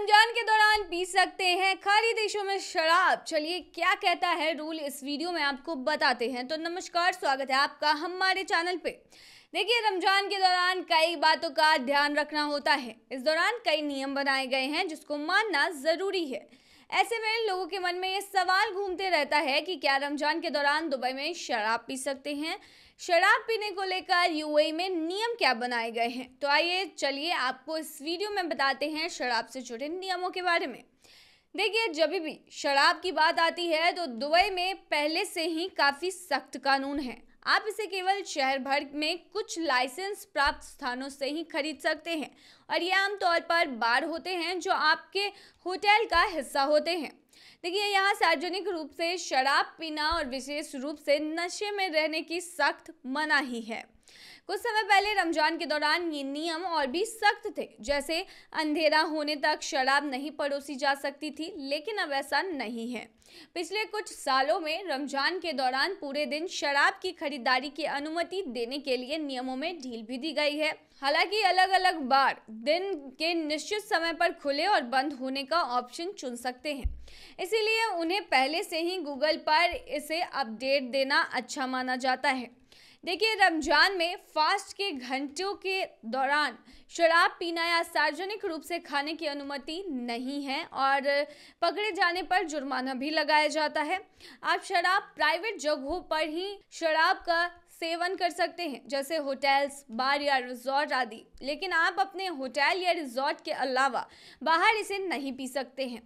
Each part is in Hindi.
रमजान के दौरान पी सकते हैं खाली देशों में शराब चलिए क्या कहता है रूल इस वीडियो में आपको बताते हैं तो नमस्कार स्वागत है आपका हमारे चैनल पे देखिए रमजान के दौरान कई बातों का ध्यान रखना होता है इस दौरान कई नियम बनाए गए हैं जिसको मानना ज़रूरी है ऐसे में लोगों के मन में ये सवाल घूमते रहता है कि क्या रमजान के दौरान दुबई में शराब पी सकते हैं शराब पीने को लेकर यूएई में नियम क्या बनाए गए हैं तो आइए चलिए आपको इस वीडियो में बताते हैं शराब से जुड़े नियमों के बारे में देखिए जब भी शराब की बात आती है तो दुबई में पहले से ही काफ़ी सख्त कानून है आप इसे केवल शहर भर में कुछ लाइसेंस प्राप्त स्थानों से ही खरीद सकते हैं और ये आमतौर पर बार होते हैं जो आपके होटल का हिस्सा होते हैं देखिए यहाँ सार्वजनिक रूप से शराब पीना और विशेष रूप से नशे में रहने की सख्त मनाही है कुछ समय पहले रमजान के दौरान ये नियम और भी सख्त थे जैसे अंधेरा होने तक शराब नहीं परोसी जा सकती थी लेकिन अब ऐसा नहीं है पिछले कुछ सालों में रमजान के दौरान पूरे दिन शराब की खरीदारी की अनुमति देने के लिए नियमों में ढील भी दी गई है हालांकि अलग अलग बार दिन के निश्चित समय पर खुले और बंद होने का ऑप्शन चुन सकते हैं इसीलिए उन्हें पहले से ही गूगल पर इसे अपडेट देना अच्छा माना जाता है देखिए रमजान में फास्ट के घंटों के दौरान शराब पीना या सार्वजनिक रूप से खाने की अनुमति नहीं है और पकड़े जाने पर जुर्माना भी लगाया जाता है आप शराब प्राइवेट जगहों पर ही शराब का सेवन कर सकते हैं जैसे होटल्स बार या रिजॉर्ट आदि लेकिन आप अपने होटल या रिजॉर्ट के अलावा बाहर इसे नहीं पी सकते हैं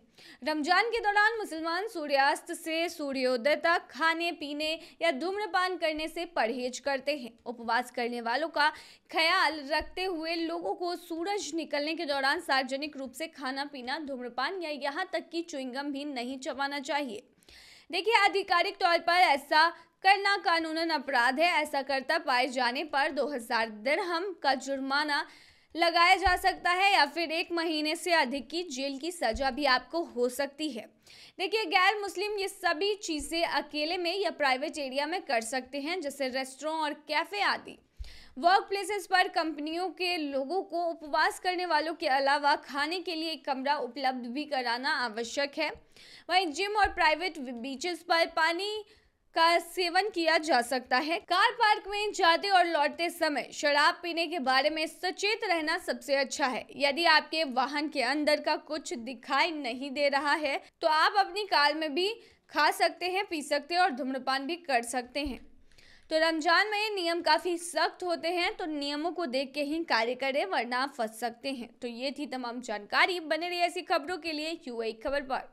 रमजान के दौरान मुसलमान सूर्यास्त से सूर्योदय तक खाने पीने या धूम्रपान करने से परहेज करते हैं उपवास करने वालों का ख्याल रखते हुए लोगों को सूरज निकलने के दौरान सार्वजनिक रूप से खाना पीना धूम्रपान या यहाँ तक कि चुईंगम भी नहीं चबाना चाहिए देखिए आधिकारिक तौर पर ऐसा करना कानूनन अपराध है ऐसा करता पाए जाने पर 2000 दरहम का जुर्माना लगाया जा सकता है या फिर एक महीने से अधिक की जेल की सजा भी आपको हो सकती है देखिए गैर मुस्लिम ये सभी चीज़ें अकेले में या प्राइवेट एरिया में कर सकते हैं जैसे रेस्टोरों और कैफ़े आदि वर्क प्लेसेस पर कंपनियों के लोगों को उपवास करने वालों के अलावा खाने के लिए एक कमरा उपलब्ध भी कराना आवश्यक है वहीं जिम और प्राइवेट बीचेस पर पानी का सेवन किया जा सकता है कार पार्क में जाते और लौटते समय शराब पीने के बारे में सचेत रहना सबसे अच्छा है यदि आपके वाहन के अंदर का कुछ दिखाई नहीं दे रहा है तो आप अपनी कार में भी खा सकते हैं पी सकते हैं और धूम्रपान भी कर सकते हैं तो रमज़ान में नियम काफ़ी सख्त होते हैं तो नियमों को देख के ही कार्य करें वरना फंस सकते हैं तो ये थी तमाम जानकारी बने रही ऐसी खबरों के लिए यू खबर पर